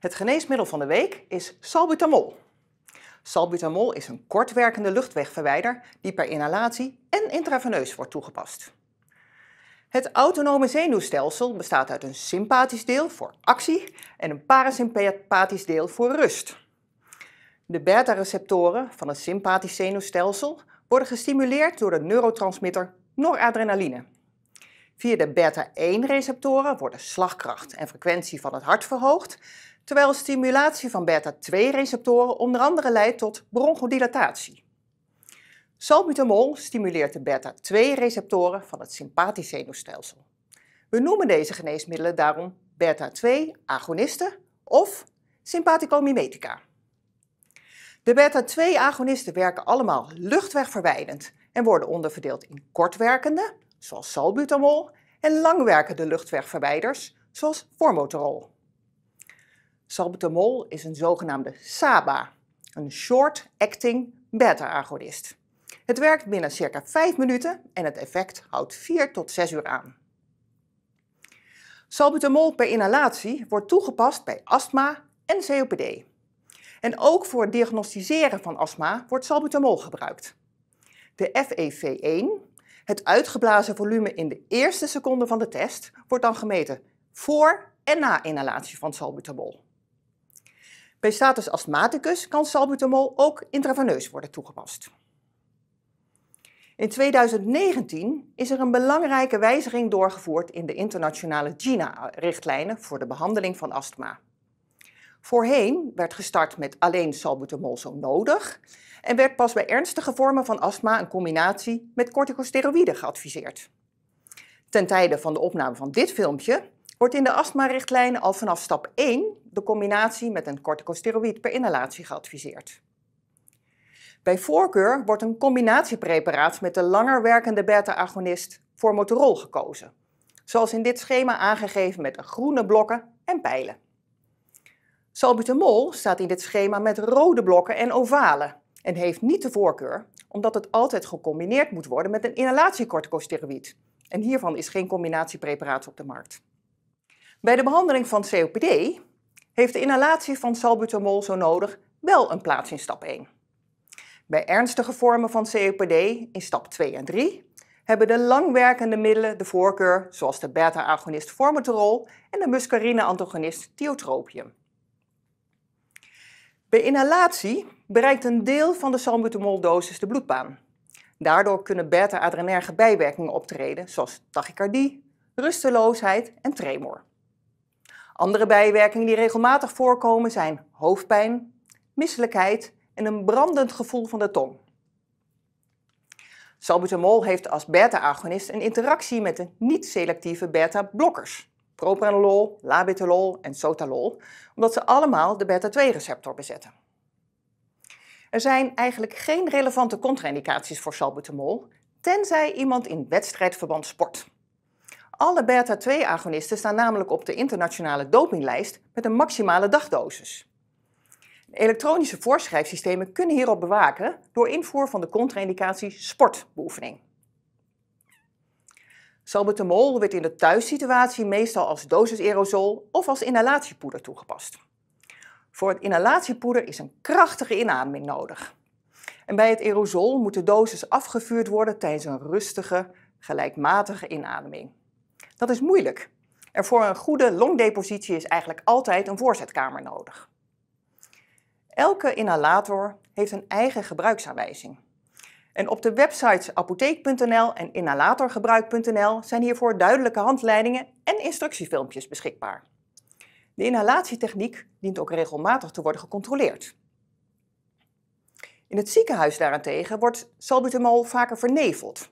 Het geneesmiddel van de week is salbutamol. Salbutamol is een kortwerkende luchtwegverwijder die per inhalatie en intraveneus wordt toegepast. Het autonome zenuwstelsel bestaat uit een sympathisch deel voor actie en een parasympathisch deel voor rust. De beta-receptoren van het sympathisch zenuwstelsel worden gestimuleerd door de neurotransmitter noradrenaline. Via de beta-1-receptoren worden slagkracht en frequentie van het hart verhoogd terwijl stimulatie van beta-2-receptoren onder andere leidt tot bronchodilatatie. Salbutamol stimuleert de beta-2-receptoren van het sympathisch zenuwstelsel. We noemen deze geneesmiddelen daarom beta-2-agonisten of sympathicomimetica. De beta-2-agonisten werken allemaal luchtwegverwijdend en worden onderverdeeld in kortwerkende, zoals salbutamol, en langwerkende luchtwegverwijders, zoals formoterol. Salbutamol is een zogenaamde SABA, een short acting beta-agonist. Het werkt binnen circa 5 minuten en het effect houdt 4 tot 6 uur aan. Salbutamol per inhalatie wordt toegepast bij astma en COPD. En ook voor het diagnostiseren van astma wordt salbutamol gebruikt. De FEV1, het uitgeblazen volume in de eerste seconde van de test, wordt dan gemeten voor en na inhalatie van salbutamol. Bij status astmaticus kan salbutamol ook intraveneus worden toegepast. In 2019 is er een belangrijke wijziging doorgevoerd in de internationale GINA-richtlijnen voor de behandeling van astma. Voorheen werd gestart met alleen salbutamol zo nodig en werd pas bij ernstige vormen van astma een combinatie met corticosteroïden geadviseerd. Ten tijde van de opname van dit filmpje wordt in de astma-richtlijnen al vanaf stap 1 de combinatie met een corticosteroïd per inhalatie geadviseerd. Bij voorkeur wordt een combinatiepreparaat met de langer werkende beta-agonist voor motorol gekozen, zoals in dit schema aangegeven met de groene blokken en pijlen. Salbutamol staat in dit schema met rode blokken en ovalen en heeft niet de voorkeur, omdat het altijd gecombineerd moet worden met een inhalatiecorticosteroïd. En hiervan is geen combinatiepreparaat op de markt. Bij de behandeling van COPD heeft de inhalatie van salbutamol zo nodig wel een plaats in stap 1. Bij ernstige vormen van COPD in stap 2 en 3 hebben de langwerkende middelen de voorkeur, zoals de beta-agonist formoterol en de muscarine-antagonist tiotropium. Bij inhalatie bereikt een deel van de salbutamol dosis de bloedbaan. Daardoor kunnen beta-adrenerge bijwerkingen optreden, zoals tachycardie, rusteloosheid en tremor. Andere bijwerkingen die regelmatig voorkomen zijn hoofdpijn, misselijkheid en een brandend gevoel van de tong. Salbutamol heeft als beta-agonist een interactie met de niet-selectieve beta-blokkers, propranolol, labetalol en sotalol, omdat ze allemaal de beta-2-receptor bezetten. Er zijn eigenlijk geen relevante contraindicaties voor salbutamol, tenzij iemand in wedstrijdverband sport. Alle beta-2-agonisten staan namelijk op de internationale dopinglijst met een maximale dagdosis. Elektronische voorschrijfsystemen kunnen hierop bewaken door invoer van de contra-indicatie sportbeoefening. Salbutamol wordt in de thuissituatie meestal als dosis-aerosol of als inhalatiepoeder toegepast. Voor het inhalatiepoeder is een krachtige inademing nodig. En bij het aerosol moet de dosis afgevuurd worden tijdens een rustige, gelijkmatige inademing. Dat is moeilijk. Er voor een goede longdepositie is eigenlijk altijd een voorzetkamer nodig. Elke inhalator heeft een eigen gebruiksaanwijzing. En op de websites apotheek.nl en inhalatorgebruik.nl zijn hiervoor duidelijke handleidingen en instructiefilmpjes beschikbaar. De inhalatietechniek dient ook regelmatig te worden gecontroleerd. In het ziekenhuis daarentegen wordt salbutamol vaker verneveld.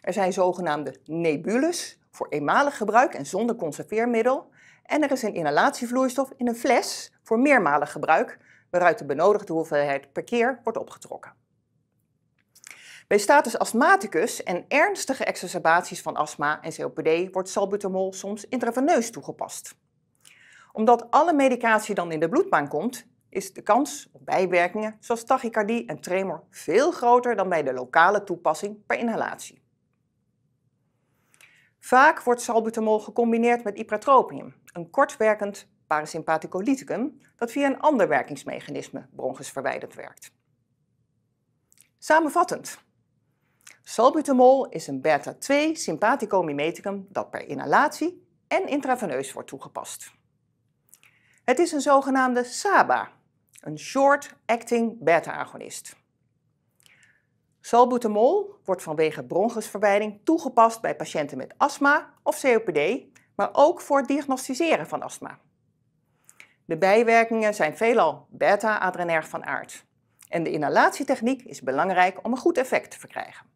Er zijn zogenaamde nebules, voor eenmalig gebruik en zonder conserveermiddel. En er is een inhalatievloeistof in een fles voor meermalig gebruik, waaruit de benodigde hoeveelheid per keer wordt opgetrokken. Bij status astmaticus en ernstige exacerbaties van astma en COPD wordt salbutamol soms intraveneus toegepast. Omdat alle medicatie dan in de bloedbaan komt, is de kans op bijwerkingen zoals tachycardie en tremor veel groter dan bij de lokale toepassing per inhalatie. Vaak wordt salbutamol gecombineerd met ipratropium, een kortwerkend parasympathicoliticum dat via een ander werkingsmechanisme bronchusverwijderend werkt. Samenvattend. Salbutamol is een beta-2 sympathicomimeticum dat per inhalatie en intraveneus wordt toegepast. Het is een zogenaamde SABA, een short-acting beta-agonist. Salbutamol wordt vanwege bronchusverwijding toegepast bij patiënten met astma of COPD, maar ook voor het diagnosticeren van astma. De bijwerkingen zijn veelal beta-adrenerg van aard. En de inhalatietechniek is belangrijk om een goed effect te verkrijgen.